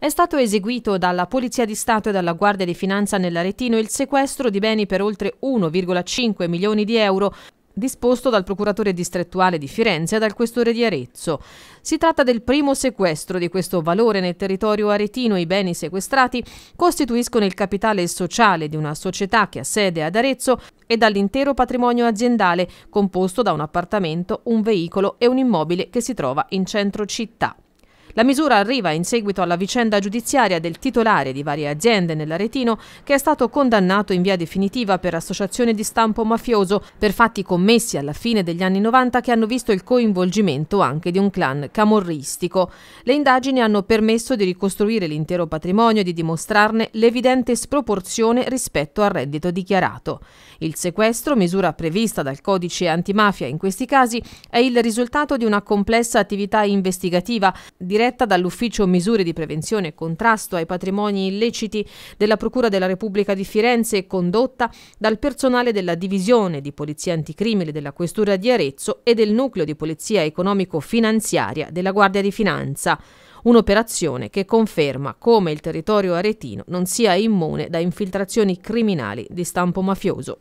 È stato eseguito dalla Polizia di Stato e dalla Guardia di Finanza nell'Aretino il sequestro di beni per oltre 1,5 milioni di euro disposto dal procuratore distrettuale di Firenze e dal questore di Arezzo. Si tratta del primo sequestro di questo valore nel territorio aretino. I beni sequestrati costituiscono il capitale sociale di una società che ha sede ad Arezzo e dall'intero patrimonio aziendale, composto da un appartamento, un veicolo e un immobile che si trova in centro città. La misura arriva in seguito alla vicenda giudiziaria del titolare di varie aziende nell'Aretino che è stato condannato in via definitiva per associazione di stampo mafioso per fatti commessi alla fine degli anni 90 che hanno visto il coinvolgimento anche di un clan camorristico. Le indagini hanno permesso di ricostruire l'intero patrimonio e di dimostrarne l'evidente sproporzione rispetto al reddito dichiarato. Il sequestro, misura prevista dal codice antimafia in questi casi, è il risultato di una complessa attività investigativa diretta diretta dall'Ufficio Misure di Prevenzione e Contrasto ai Patrimoni Illeciti della Procura della Repubblica di Firenze e condotta dal personale della Divisione di Polizia Anticrimine della Questura di Arezzo e del Nucleo di Polizia Economico-Finanziaria della Guardia di Finanza. Un'operazione che conferma come il territorio aretino non sia immune da infiltrazioni criminali di stampo mafioso.